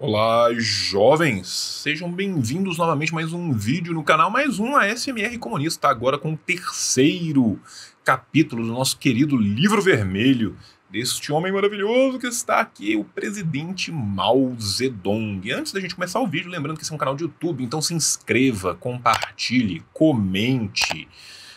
Olá, jovens! Sejam bem-vindos novamente mais um vídeo no canal, mais um ASMR Comunista, agora com o terceiro capítulo do nosso querido Livro Vermelho, deste homem maravilhoso que está aqui, o presidente Mao Zedong. E antes da gente começar o vídeo, lembrando que esse é um canal de YouTube, então se inscreva, compartilhe, comente.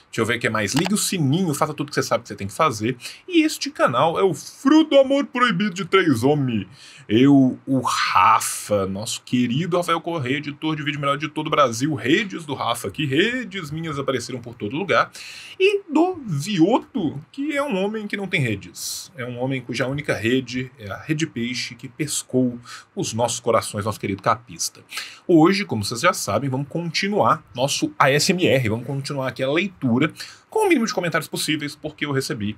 Deixa eu ver o que mais. Ligue o sininho, faça tudo que você sabe que você tem que fazer. E este canal é o Fruto do Amor Proibido de Três Homens. Eu, o Rafa, nosso querido Rafael Correia, editor de vídeo melhor de todo o Brasil, redes do Rafa aqui, redes minhas apareceram por todo lugar, e do Vioto, que é um homem que não tem redes. É um homem cuja única rede é a rede peixe que pescou os nossos corações, nosso querido capista. Hoje, como vocês já sabem, vamos continuar nosso ASMR, vamos continuar aqui a leitura com o mínimo de comentários possíveis, porque eu recebi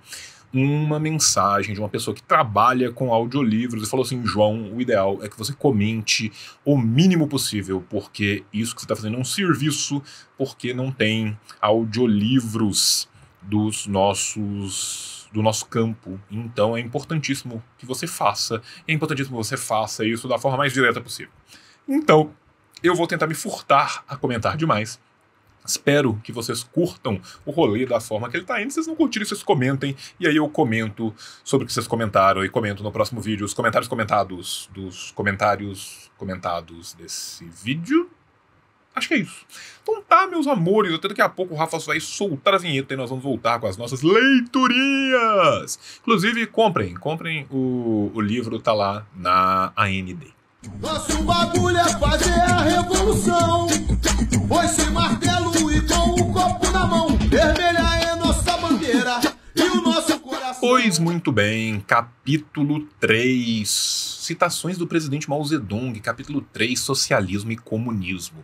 uma mensagem de uma pessoa que trabalha com audiolivros e falou assim: João, o ideal é que você comente o mínimo possível, porque isso que você está fazendo é um serviço, porque não tem audiolivros dos nossos do nosso campo. Então é importantíssimo que você faça, é importantíssimo que você faça isso da forma mais direta possível. Então, eu vou tentar me furtar a comentar demais Espero que vocês curtam o rolê da forma que ele tá indo. Se vocês não curtiram, vocês comentem. E aí eu comento sobre o que vocês comentaram. E comento no próximo vídeo os comentários comentados dos comentários comentados desse vídeo. Acho que é isso. Então tá, meus amores. Até daqui a pouco o Rafa vai soltar a vinheta e nós vamos voltar com as nossas leiturinhas. Inclusive, comprem. Comprem o, o livro, tá lá na AND. Nosso bagulho é fazer a revolução. Foi sem martelo e com um copo na mão. Vermelha é nossa bandeira e o nosso coração. Pois muito bem, capítulo 3. Citações do presidente Mao Zedong, capítulo 3: Socialismo e Comunismo.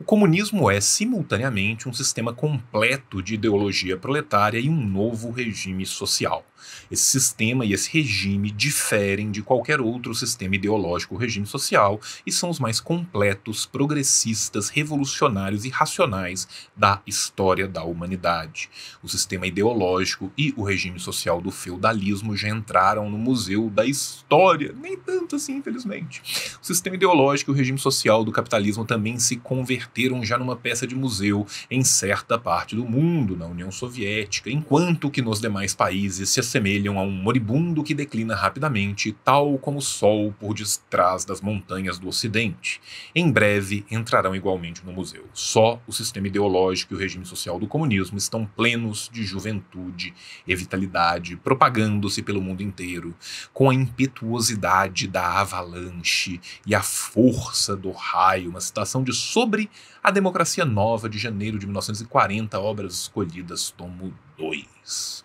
O comunismo é, simultaneamente, um sistema completo de ideologia proletária e um novo regime social. Esse sistema e esse regime diferem de qualquer outro sistema ideológico ou regime social e são os mais completos, progressistas, revolucionários e racionais da história da humanidade. O sistema ideológico e o regime social do feudalismo já entraram no museu da história, nem tanto assim, infelizmente. O sistema ideológico e o regime social do capitalismo também se converteram já numa peça de museu em certa parte do mundo, na União Soviética, enquanto que nos demais países se semelham a um moribundo que declina rapidamente, tal como o sol por detrás das montanhas do Ocidente. Em breve entrarão igualmente no museu. Só o sistema ideológico e o regime social do comunismo estão plenos de juventude e vitalidade, propagando-se pelo mundo inteiro, com a impetuosidade da avalanche e a força do raio. Uma citação de Sobre a Democracia Nova de janeiro de 1940, obras escolhidas, tomo 2.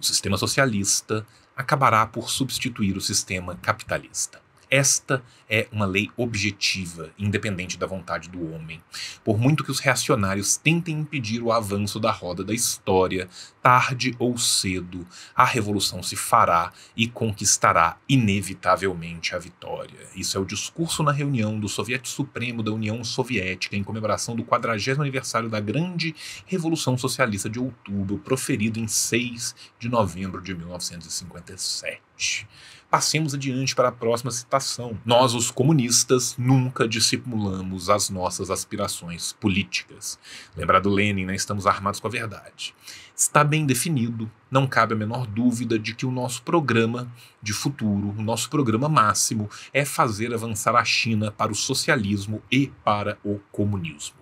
O sistema socialista acabará por substituir o sistema capitalista. Esta é uma lei objetiva, independente da vontade do homem. Por muito que os reacionários tentem impedir o avanço da roda da história, tarde ou cedo, a revolução se fará e conquistará inevitavelmente a vitória. Isso é o discurso na reunião do Soviet Supremo da União Soviética em comemoração do 40 aniversário da Grande Revolução Socialista de Outubro, proferido em 6 de novembro de 1957 adiante. Passemos adiante para a próxima citação. Nós, os comunistas, nunca dissimulamos as nossas aspirações políticas. Lembrado Lenin, né? Estamos armados com a verdade. Está bem definido, não cabe a menor dúvida de que o nosso programa de futuro, o nosso programa máximo, é fazer avançar a China para o socialismo e para o comunismo.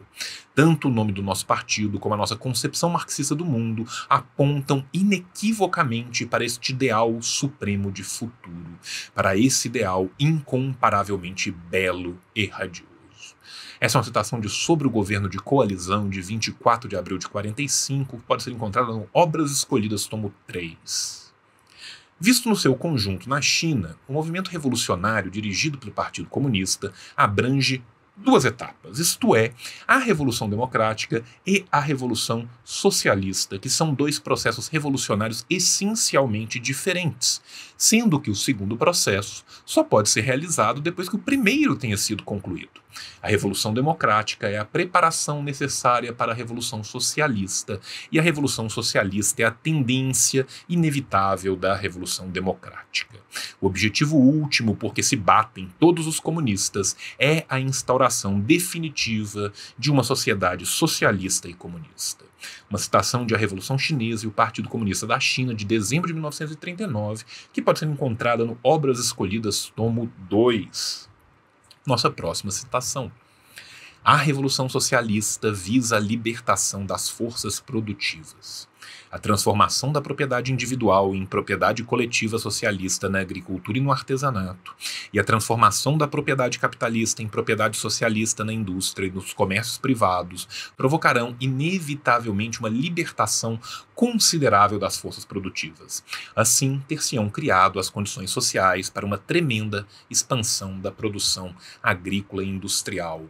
Tanto o nome do nosso partido como a nossa concepção marxista do mundo apontam inequivocamente para este ideal supremo de futuro, para esse ideal incomparavelmente belo e radioso. Essa é uma citação de Sobre o Governo de Coalizão, de 24 de abril de 45, que pode ser encontrada no Obras Escolhidas, tomo 3. Visto no seu conjunto na China, o movimento revolucionário dirigido pelo Partido Comunista abrange duas etapas, isto é, a Revolução Democrática e a Revolução Socialista, que são dois processos revolucionários essencialmente diferentes, sendo que o segundo processo só pode ser realizado depois que o primeiro tenha sido concluído. A Revolução Democrática é a preparação necessária para a Revolução Socialista, e a Revolução Socialista é a tendência inevitável da Revolução Democrática. O objetivo último por que se batem todos os comunistas é a instauração definitiva de uma sociedade socialista e comunista. Uma citação de A Revolução Chinesa e o Partido Comunista da China de dezembro de 1939, que pode ser encontrada no Obras Escolhidas, tomo 2 nossa próxima citação. A Revolução Socialista visa a libertação das forças produtivas a transformação da propriedade individual em propriedade coletiva socialista na agricultura e no artesanato, e a transformação da propriedade capitalista em propriedade socialista na indústria e nos comércios privados provocarão inevitavelmente uma libertação considerável das forças produtivas. Assim, ter-se-ão criado as condições sociais para uma tremenda expansão da produção agrícola e industrial.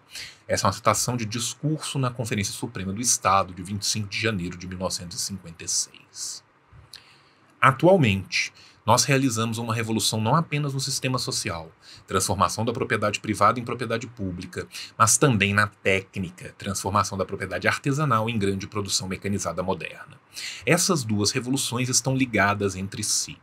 Essa é uma citação de discurso na Conferência Suprema do Estado de 25 de janeiro de 1950. Atualmente, nós realizamos uma revolução não apenas no sistema social, transformação da propriedade privada em propriedade pública, mas também na técnica, transformação da propriedade artesanal em grande produção mecanizada moderna. Essas duas revoluções estão ligadas entre si.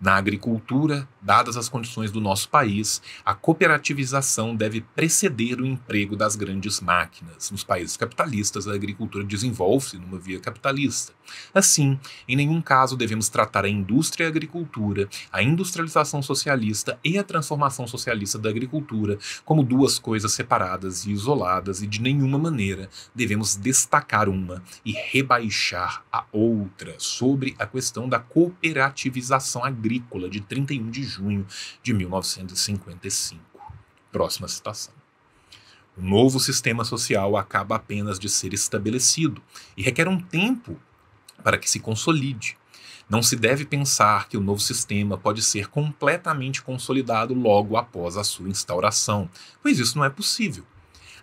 Na agricultura, dadas as condições do nosso país, a cooperativização deve preceder o emprego das grandes máquinas. Nos países capitalistas, a agricultura desenvolve-se numa via capitalista. Assim, em nenhum caso devemos tratar a indústria e a agricultura, a industrialização socialista e a transformação social socialista da agricultura como duas coisas separadas e isoladas, e de nenhuma maneira devemos destacar uma e rebaixar a outra sobre a questão da cooperativização agrícola de 31 de junho de 1955. Próxima citação. O novo sistema social acaba apenas de ser estabelecido e requer um tempo para que se consolide. Não se deve pensar que o novo sistema pode ser completamente consolidado logo após a sua instauração, pois isso não é possível.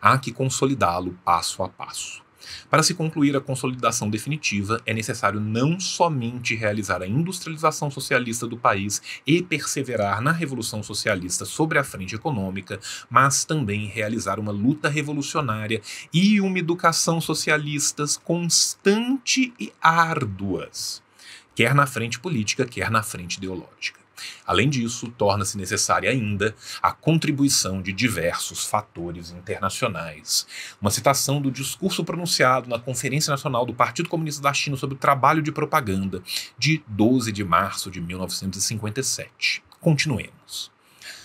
Há que consolidá-lo passo a passo. Para se concluir a consolidação definitiva, é necessário não somente realizar a industrialização socialista do país e perseverar na revolução socialista sobre a frente econômica, mas também realizar uma luta revolucionária e uma educação socialistas constante e árduas quer na frente política, quer na frente ideológica. Além disso, torna-se necessária ainda a contribuição de diversos fatores internacionais. Uma citação do discurso pronunciado na Conferência Nacional do Partido Comunista da China sobre o trabalho de propaganda de 12 de março de 1957. Continuemos.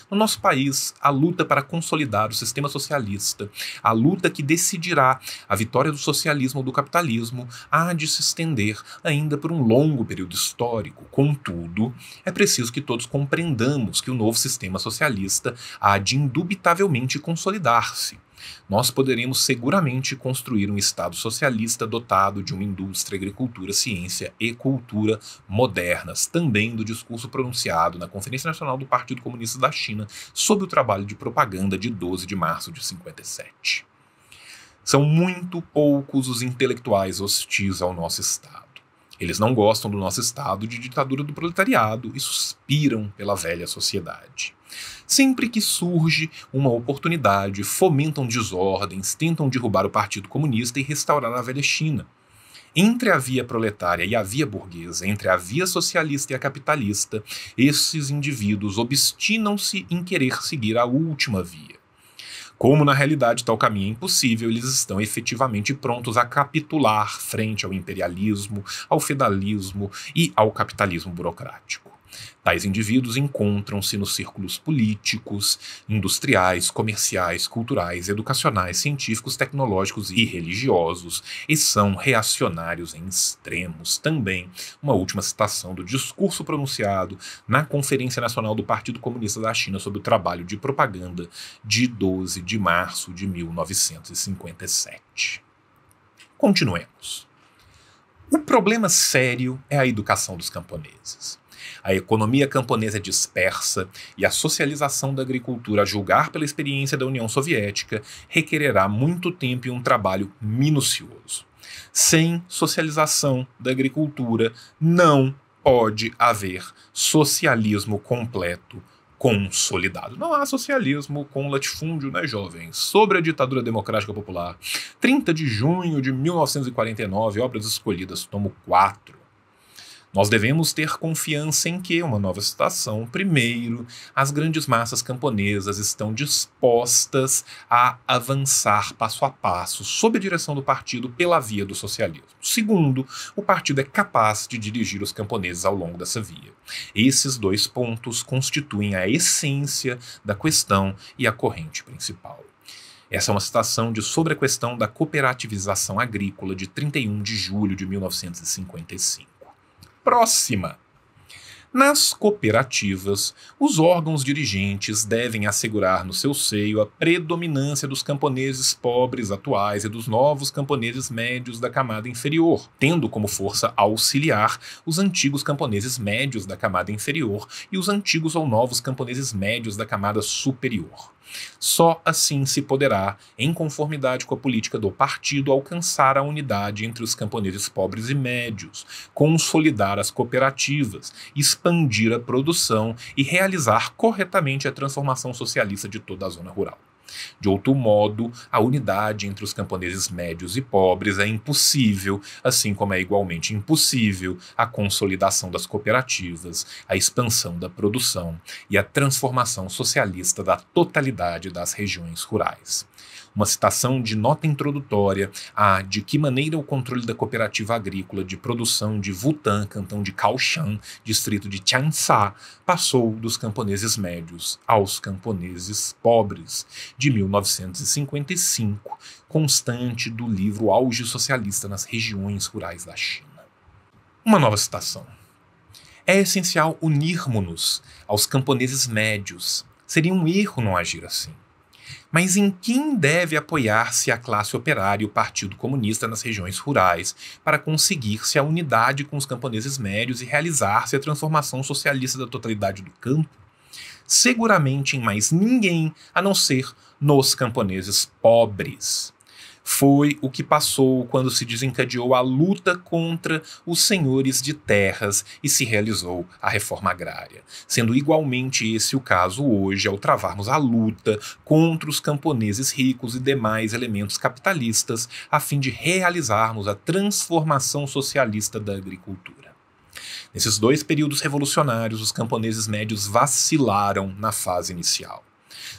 No nosso país, a luta para consolidar o sistema socialista, a luta que decidirá a vitória do socialismo ou do capitalismo, há de se estender ainda por um longo período histórico. Contudo, é preciso que todos compreendamos que o novo sistema socialista há de indubitavelmente consolidar-se nós poderíamos seguramente construir um Estado socialista dotado de uma indústria, agricultura, ciência e cultura modernas, também do discurso pronunciado na Conferência Nacional do Partido Comunista da China sob o trabalho de propaganda de 12 de março de 57. São muito poucos os intelectuais hostis ao nosso Estado. Eles não gostam do nosso Estado de ditadura do proletariado e suspiram pela velha sociedade. Sempre que surge uma oportunidade, fomentam desordens, tentam derrubar o Partido Comunista e restaurar a velha China. Entre a via proletária e a via burguesa, entre a via socialista e a capitalista, esses indivíduos obstinam-se em querer seguir a última via. Como na realidade tal caminho é impossível, eles estão efetivamente prontos a capitular frente ao imperialismo, ao feudalismo e ao capitalismo burocrático. Tais indivíduos encontram-se nos círculos políticos, industriais, comerciais, culturais, educacionais, científicos, tecnológicos e religiosos, e são reacionários em extremos. Também, uma última citação do discurso pronunciado na Conferência Nacional do Partido Comunista da China sobre o trabalho de propaganda de 12 de março de 1957. Continuemos. O problema sério é a educação dos camponeses. A economia camponesa é dispersa e a socialização da agricultura, a julgar pela experiência da União Soviética, requererá muito tempo e um trabalho minucioso. Sem socialização da agricultura, não pode haver socialismo completo consolidado. Não há socialismo com latifúndio, né, jovens? Sobre a ditadura democrática popular. 30 de junho de 1949, Obras Escolhidas, tomo 4. Nós devemos ter confiança em que, uma nova citação, primeiro, as grandes massas camponesas estão dispostas a avançar passo a passo, sob a direção do partido, pela via do socialismo. Segundo, o partido é capaz de dirigir os camponeses ao longo dessa via. Esses dois pontos constituem a essência da questão e a corrente principal. Essa é uma citação de Sobre a Questão da Cooperativização Agrícola, de 31 de julho de 1955 próxima. Nas cooperativas, os órgãos dirigentes devem assegurar no seu seio a predominância dos camponeses pobres atuais e dos novos camponeses médios da camada inferior, tendo como força auxiliar os antigos camponeses médios da camada inferior e os antigos ou novos camponeses médios da camada superior. Só assim se poderá, em conformidade com a política do partido, alcançar a unidade entre os camponeses pobres e médios, consolidar as cooperativas, expandir a produção e realizar corretamente a transformação socialista de toda a zona rural. De outro modo, a unidade entre os camponeses médios e pobres é impossível, assim como é igualmente impossível a consolidação das cooperativas, a expansão da produção e a transformação socialista da totalidade das regiões rurais uma citação de nota introdutória a de que maneira o controle da cooperativa agrícola de produção de Wutan, cantão de Kaohsiung, distrito de Changsha, passou dos camponeses médios aos camponeses pobres, de 1955, constante do livro Auge Socialista nas Regiões Rurais da China. Uma nova citação. É essencial unirmos-nos aos camponeses médios. Seria um erro não agir assim. Mas em quem deve apoiar-se a classe operária e o Partido Comunista nas regiões rurais para conseguir-se a unidade com os camponeses médios e realizar-se a transformação socialista da totalidade do campo? Seguramente em mais ninguém a não ser nos camponeses pobres foi o que passou quando se desencadeou a luta contra os senhores de terras e se realizou a reforma agrária, sendo igualmente esse o caso hoje ao travarmos a luta contra os camponeses ricos e demais elementos capitalistas a fim de realizarmos a transformação socialista da agricultura. Nesses dois períodos revolucionários, os camponeses médios vacilaram na fase inicial.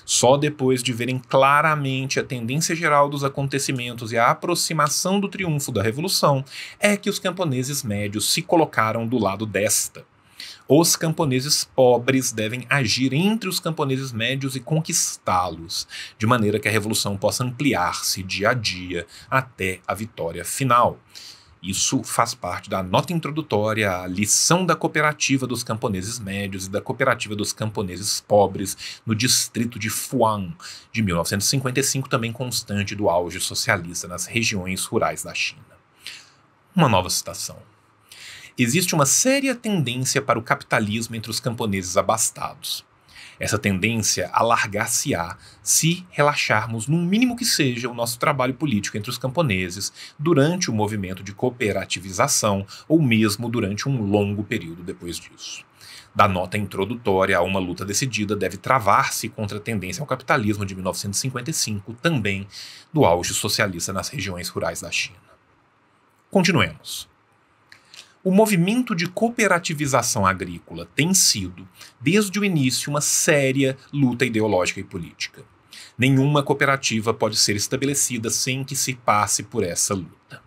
Só depois de verem claramente a tendência geral dos acontecimentos e a aproximação do triunfo da Revolução é que os camponeses médios se colocaram do lado desta. Os camponeses pobres devem agir entre os camponeses médios e conquistá-los, de maneira que a revolução possa ampliar-se dia a dia até a vitória final. Isso faz parte da nota introdutória, a lição da cooperativa dos camponeses médios e da cooperativa dos camponeses pobres no distrito de Fuan, de 1955, também constante do auge socialista nas regiões rurais da China. Uma nova citação. Existe uma séria tendência para o capitalismo entre os camponeses abastados. Essa tendência alargar-se-á se relaxarmos, no mínimo que seja, o nosso trabalho político entre os camponeses durante o movimento de cooperativização ou mesmo durante um longo período depois disso da nota introdutória a uma luta decidida deve travar-se contra a tendência ao capitalismo de 1955, também do auge socialista nas regiões rurais da China. Continuemos. O movimento de cooperativização agrícola tem sido, desde o início, uma séria luta ideológica e política. Nenhuma cooperativa pode ser estabelecida sem que se passe por essa luta.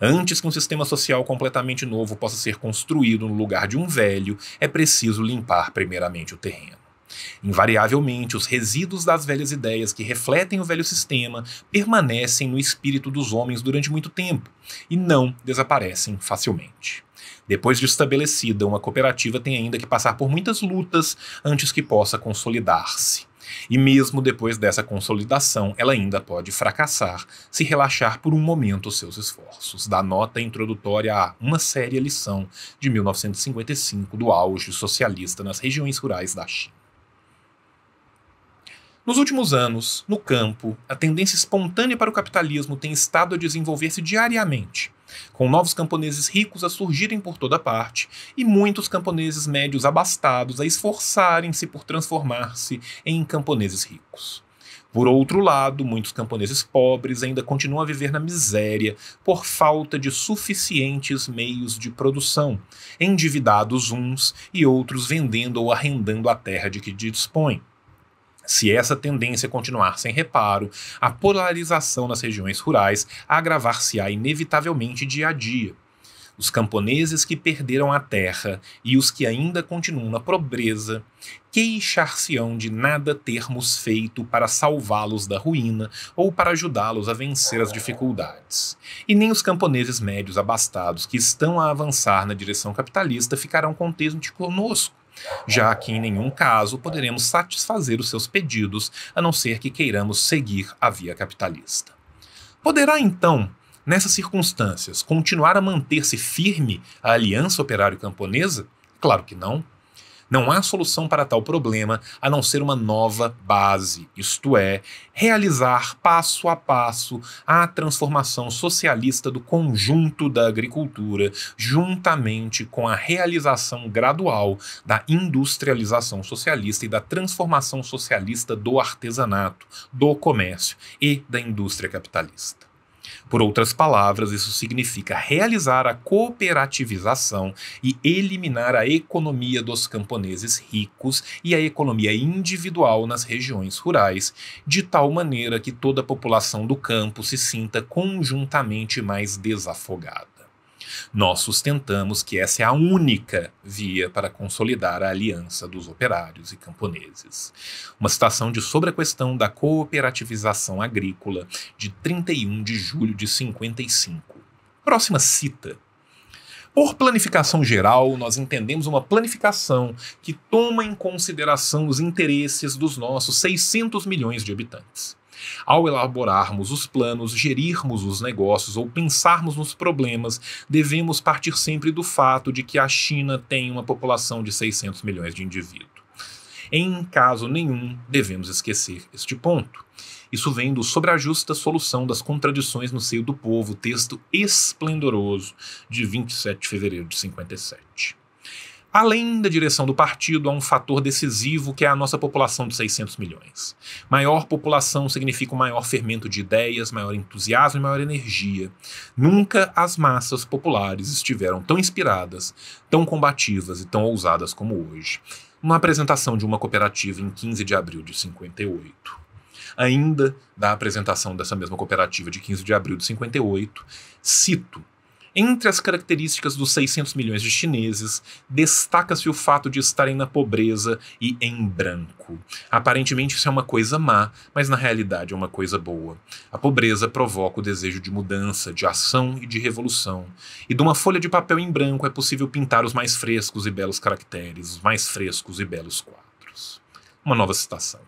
Antes que um sistema social completamente novo possa ser construído no lugar de um velho, é preciso limpar primeiramente o terreno. Invariavelmente, os resíduos das velhas ideias que refletem o velho sistema permanecem no espírito dos homens durante muito tempo e não desaparecem facilmente. Depois de estabelecida, uma cooperativa tem ainda que passar por muitas lutas antes que possa consolidar-se. E mesmo depois dessa consolidação, ela ainda pode fracassar se relaxar por um momento os seus esforços. Da nota introdutória a Uma Séria Lição de 1955 do auge socialista nas regiões rurais da China. Nos últimos anos, no campo, a tendência espontânea para o capitalismo tem estado a desenvolver-se diariamente, com novos camponeses ricos a surgirem por toda parte e muitos camponeses médios abastados a esforçarem-se por transformar-se em camponeses ricos. Por outro lado, muitos camponeses pobres ainda continuam a viver na miséria por falta de suficientes meios de produção, endividados uns e outros vendendo ou arrendando a terra de que dispõem. Se essa tendência continuar sem reparo, a polarização nas regiões rurais agravar-se-á inevitavelmente dia a dia. Os camponeses que perderam a terra e os que ainda continuam na pobreza queixar-se-ão de nada termos feito para salvá-los da ruína ou para ajudá-los a vencer as dificuldades. E nem os camponeses médios abastados que estão a avançar na direção capitalista ficarão contentes conosco já que em nenhum caso poderemos satisfazer os seus pedidos, a não ser que queiramos seguir a via capitalista. Poderá então nessas circunstâncias, continuar a manter-se firme a aliança operário-camponesa? Claro que não. Não há solução para tal problema a não ser uma nova base, isto é, realizar passo a passo a transformação socialista do conjunto da agricultura, juntamente com a realização gradual da industrialização socialista e da transformação socialista do artesanato, do comércio e da indústria capitalista. Por outras palavras, isso significa realizar a cooperativização e eliminar a economia dos camponeses ricos e a economia individual nas regiões rurais, de tal maneira que toda a população do campo se sinta conjuntamente mais desafogada. Nós sustentamos que essa é a única via para consolidar a aliança dos operários e camponeses. Uma citação de sobre a questão da cooperativização agrícola de 31 de julho de 55. Próxima cita. Por planificação geral, nós entendemos uma planificação que toma em consideração os interesses dos nossos 600 milhões de habitantes. Ao elaborarmos os planos, gerirmos os negócios ou pensarmos nos problemas, devemos partir sempre do fato de que a China tem uma população de 600 milhões de indivíduos. Em caso nenhum, devemos esquecer este ponto. Isso vem do Sobre a Justa Solução das Contradições no Seio do Povo, texto esplendoroso de 27 de fevereiro de 57. Além da direção do partido, há um fator decisivo que é a nossa população de 600 milhões. Maior população significa um maior fermento de ideias, maior entusiasmo e maior energia. Nunca as massas populares estiveram tão inspiradas, tão combativas e tão ousadas como hoje. Uma apresentação de uma cooperativa em 15 de abril de 58 ainda da apresentação dessa mesma cooperativa de 15 de abril de 58, cito: entre as características dos 600 milhões de chineses, destaca-se o fato de estarem na pobreza e em branco. Aparentemente, isso é uma coisa má, mas na realidade é uma coisa boa. A pobreza provoca o desejo de mudança, de ação e de revolução. E de uma folha de papel em branco é possível pintar os mais frescos e belos caracteres, os mais frescos e belos quadros. Uma nova citação.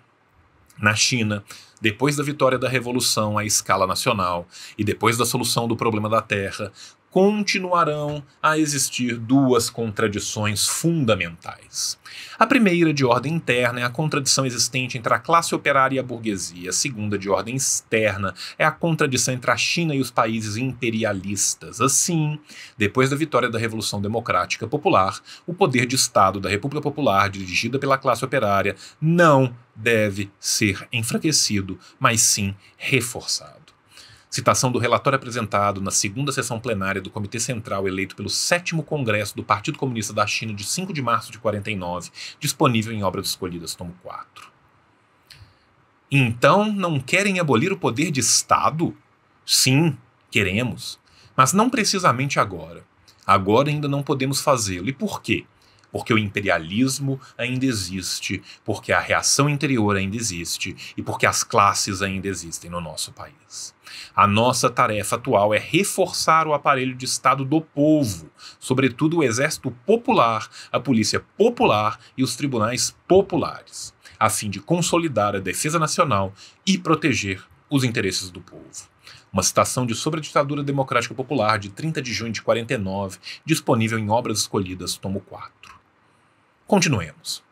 Na China, depois da vitória da Revolução à escala nacional e depois da solução do problema da terra, continuarão a existir duas contradições fundamentais. A primeira, de ordem interna, é a contradição existente entre a classe operária e a burguesia. A segunda, de ordem externa, é a contradição entre a China e os países imperialistas. Assim, depois da vitória da Revolução Democrática Popular, o poder de Estado da República Popular, dirigida pela classe operária, não deve ser enfraquecido, mas sim reforçado. Citação do relatório apresentado na segunda sessão plenária do Comitê Central eleito pelo sétimo Congresso do Partido Comunista da China de 5 de março de 49, disponível em Obras Escolhidas, tomo 4. Então, não querem abolir o poder de Estado? Sim, queremos, mas não precisamente agora. Agora ainda não podemos fazê-lo. E por quê? porque o imperialismo ainda existe, porque a reação interior ainda existe e porque as classes ainda existem no nosso país. A nossa tarefa atual é reforçar o aparelho de Estado do povo, sobretudo o Exército Popular, a Polícia Popular e os tribunais populares, a fim de consolidar a defesa nacional e proteger os interesses do povo. Uma citação de Sobre a Ditadura Democrática Popular, de 30 de junho de 49, disponível em Obras Escolhidas, tomo 4. Continuemos.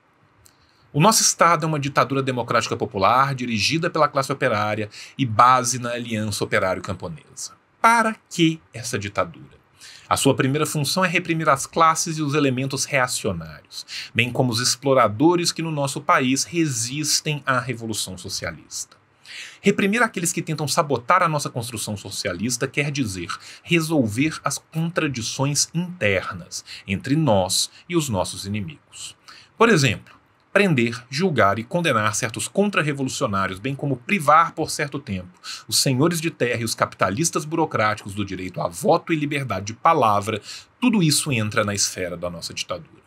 O nosso Estado é uma ditadura democrática popular dirigida pela classe operária e base na aliança operário-camponesa. Para que essa ditadura? A sua primeira função é reprimir as classes e os elementos reacionários, bem como os exploradores que no nosso país resistem à Revolução Socialista. Reprimir aqueles que tentam sabotar a nossa construção socialista quer dizer resolver as contradições internas entre nós e os nossos inimigos. Por exemplo, prender, julgar e condenar certos contrarrevolucionários, bem como privar por certo tempo os senhores de terra e os capitalistas burocráticos do direito a voto e liberdade de palavra, tudo isso entra na esfera da nossa ditadura.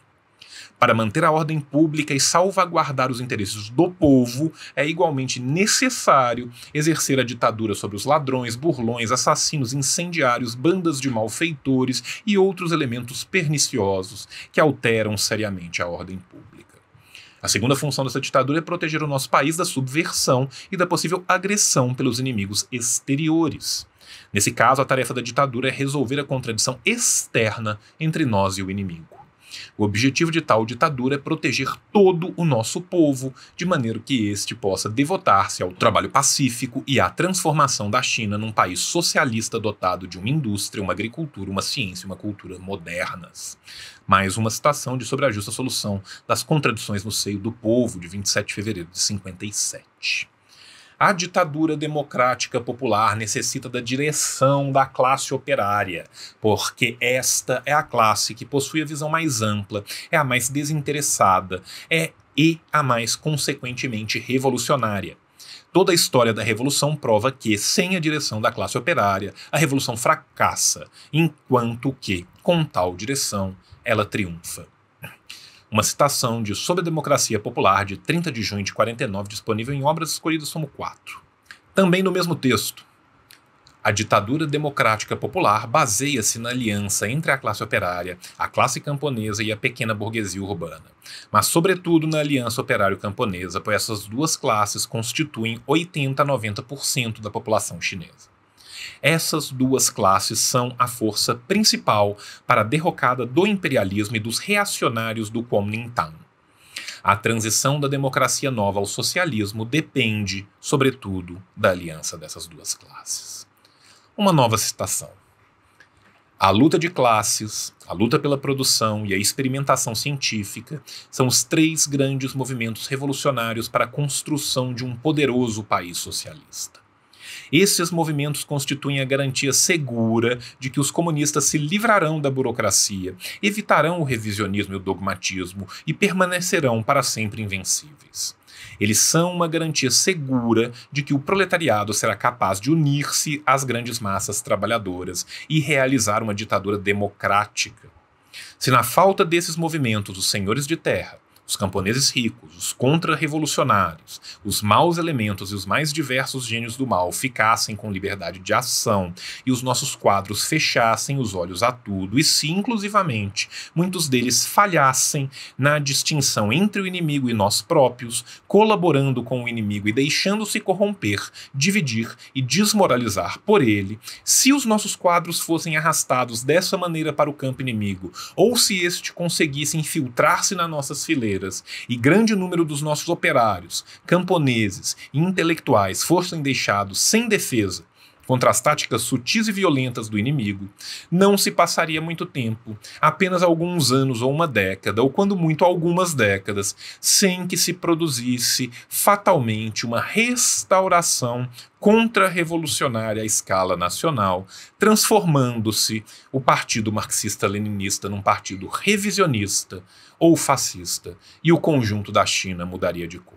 Para manter a ordem pública e salvaguardar os interesses do povo, é igualmente necessário exercer a ditadura sobre os ladrões, burlões, assassinos, incendiários, bandas de malfeitores e outros elementos perniciosos que alteram seriamente a ordem pública. A segunda função dessa ditadura é proteger o nosso país da subversão e da possível agressão pelos inimigos exteriores. Nesse caso, a tarefa da ditadura é resolver a contradição externa entre nós e o inimigo. O objetivo de tal ditadura é proteger todo o nosso povo, de maneira que este possa devotar-se ao trabalho pacífico e à transformação da China num país socialista dotado de uma indústria, uma agricultura, uma ciência e uma cultura modernas. Mais uma citação de Sobre a Justa Solução das Contradições no Seio do Povo, de 27 de fevereiro de 57. A ditadura democrática popular necessita da direção da classe operária, porque esta é a classe que possui a visão mais ampla, é a mais desinteressada, é e a mais consequentemente revolucionária. Toda a história da Revolução prova que, sem a direção da classe operária, a Revolução fracassa, enquanto que, com tal direção, ela triunfa. Uma citação de Sobre a Democracia Popular, de 30 de junho de 49, disponível em obras escolhidas como quatro. Também no mesmo texto, a ditadura democrática popular baseia-se na aliança entre a classe operária, a classe camponesa e a pequena burguesia urbana, mas sobretudo na aliança operário-camponesa, pois essas duas classes constituem 80 a 90% da população chinesa. Essas duas classes são a força principal para a derrocada do imperialismo e dos reacionários do Kuomintang. A transição da democracia nova ao socialismo depende, sobretudo, da aliança dessas duas classes. Uma nova citação. A luta de classes, a luta pela produção e a experimentação científica são os três grandes movimentos revolucionários para a construção de um poderoso país socialista. Esses movimentos constituem a garantia segura de que os comunistas se livrarão da burocracia, evitarão o revisionismo e o dogmatismo e permanecerão para sempre invencíveis. Eles são uma garantia segura de que o proletariado será capaz de unir-se às grandes massas trabalhadoras e realizar uma ditadura democrática. Se na falta desses movimentos os senhores de terra, os camponeses ricos, os contra-revolucionários, os maus elementos e os mais diversos gênios do mal ficassem com liberdade de ação e os nossos quadros fechassem os olhos a tudo, e se, inclusivamente, muitos deles falhassem na distinção entre o inimigo e nós próprios, colaborando com o inimigo e deixando-se corromper, dividir e desmoralizar por ele, se os nossos quadros fossem arrastados dessa maneira para o campo inimigo, ou se este conseguisse infiltrar-se nas nossas fileiras brasileiras e grande número dos nossos operários, camponeses e intelectuais fossem deixados sem defesa contra as táticas sutis e violentas do inimigo, não se passaria muito tempo, apenas alguns anos ou uma década, ou quando muito algumas décadas, sem que se produzisse fatalmente uma restauração contra-revolucionária à escala nacional, transformando-se o Partido Marxista-Leninista num partido revisionista ou fascista, e o conjunto da China mudaria de cor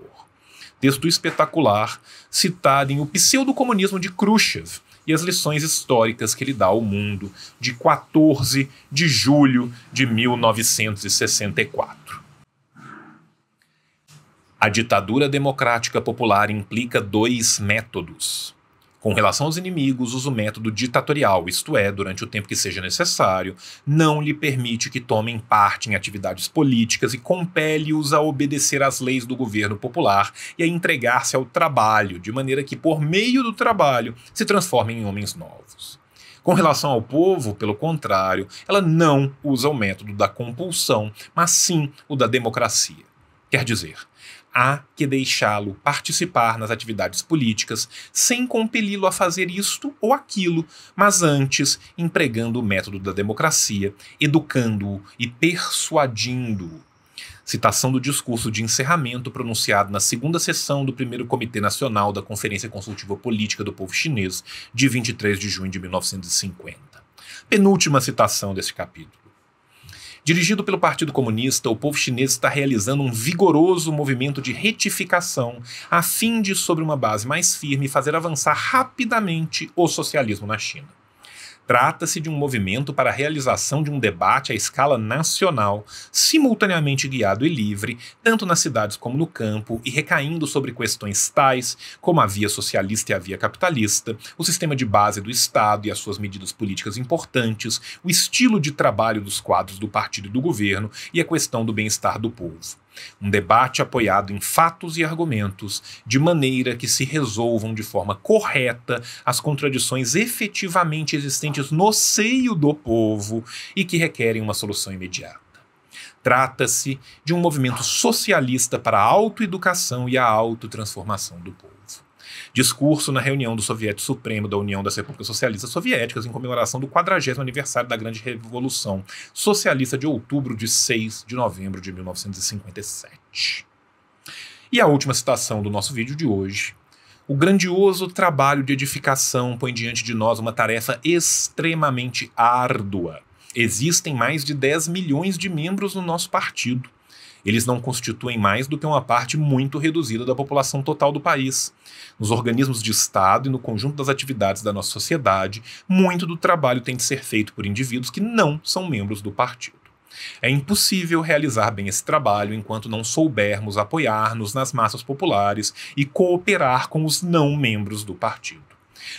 texto espetacular, citarem o pseudo-comunismo de Khrushchev e as lições históricas que ele dá ao mundo de 14 de julho de 1964. A ditadura democrática popular implica dois métodos: com relação aos inimigos, usa o método ditatorial, isto é, durante o tempo que seja necessário, não lhe permite que tomem parte em atividades políticas e compele-os a obedecer às leis do governo popular e a entregar-se ao trabalho, de maneira que, por meio do trabalho, se transformem em homens novos. Com relação ao povo, pelo contrário, ela não usa o método da compulsão, mas sim o da democracia. Quer dizer, há que deixá-lo participar nas atividades políticas, sem compeli-lo a fazer isto ou aquilo, mas antes empregando o método da democracia, educando-o e persuadindo-o citação do discurso de encerramento pronunciado na segunda sessão do primeiro Comitê Nacional da Conferência Consultiva Política do Povo Chinês, de 23 de junho de 1950. Penúltima citação desse capítulo. Dirigido pelo Partido Comunista, o povo chinês está realizando um vigoroso movimento de retificação a fim de, sobre uma base mais firme, fazer avançar rapidamente o socialismo na China. Trata-se de um movimento para a realização de um debate à escala nacional, simultaneamente guiado e livre, tanto nas cidades como no campo, e recaindo sobre questões tais como a via socialista e a via capitalista, o sistema de base do Estado e as suas medidas políticas importantes, o estilo de trabalho dos quadros do partido e do governo e a questão do bem-estar do povo. Um debate apoiado em fatos e argumentos, de maneira que se resolvam de forma correta as contradições efetivamente existentes no seio do povo e que requerem uma solução imediata. Trata-se de um movimento socialista para a autoeducação e a autotransformação do povo discurso na reunião do Soviético Supremo da União das Repúblicas Socialistas Soviéticas em comemoração do 40 aniversário da Grande Revolução Socialista de outubro de 6 de novembro de 1957. E a última citação do nosso vídeo de hoje o grandioso trabalho de edificação põe diante de nós uma tarefa extremamente árdua. Existem mais de 10 milhões de membros no nosso partido eles não constituem mais do que uma parte muito reduzida da população total do país. Nos organismos de Estado e no conjunto das atividades da nossa sociedade, muito do trabalho tem de ser feito por indivíduos que não são membros do partido. É impossível realizar bem esse trabalho enquanto não soubermos apoiar-nos nas massas populares e cooperar com os não membros do partido.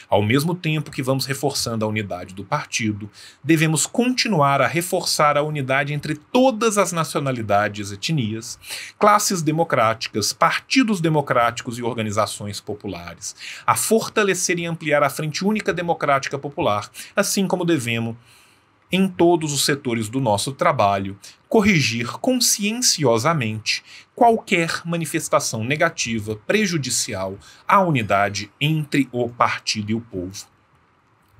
Ao mesmo tempo que vamos reforçando a unidade do partido, devemos continuar a reforçar a unidade entre todas as nacionalidades, etnias, classes democráticas, partidos democráticos e organizações populares, a fortalecer e ampliar a Frente Única Democrática Popular, assim como devemos em todos os setores do nosso trabalho, corrigir conscienciosamente qualquer manifestação negativa prejudicial à unidade entre o partido e o povo.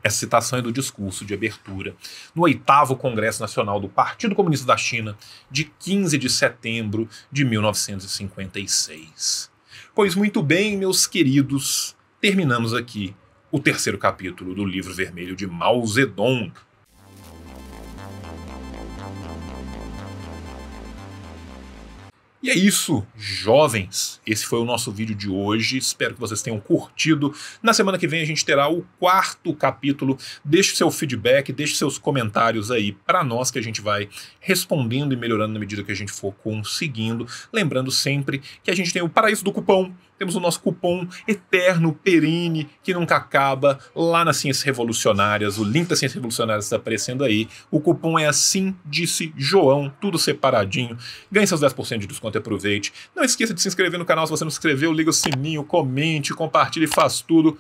Essa citação é do discurso de abertura no oitavo Congresso Nacional do Partido Comunista da China, de 15 de setembro de 1956. Pois muito bem, meus queridos, terminamos aqui o terceiro capítulo do Livro Vermelho de Mao Zedong, E é isso, jovens. Esse foi o nosso vídeo de hoje. Espero que vocês tenham curtido. Na semana que vem a gente terá o quarto capítulo. Deixe seu feedback, deixe seus comentários aí para nós que a gente vai respondendo e melhorando na medida que a gente for conseguindo. Lembrando sempre que a gente tem o Paraíso do Cupom temos o nosso cupom eterno, perene, que nunca acaba, lá nas Ciências Revolucionárias. O link das Ciências Revolucionárias está aparecendo aí. O cupom é assim, disse João, tudo separadinho. Ganhe seus 10% de desconto e aproveite. Não esqueça de se inscrever no canal se você não se inscreveu. Liga o sininho, comente, compartilhe, faz tudo.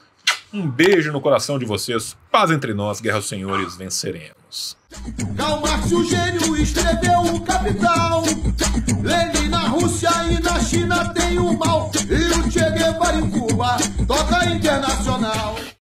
Um beijo no coração de vocês. Paz entre nós, guerra aos senhores, venceremos. gênio, escreveu o Capital. Rússia e na China tem o mal. E o Che Guevara em Cuba toca internacional.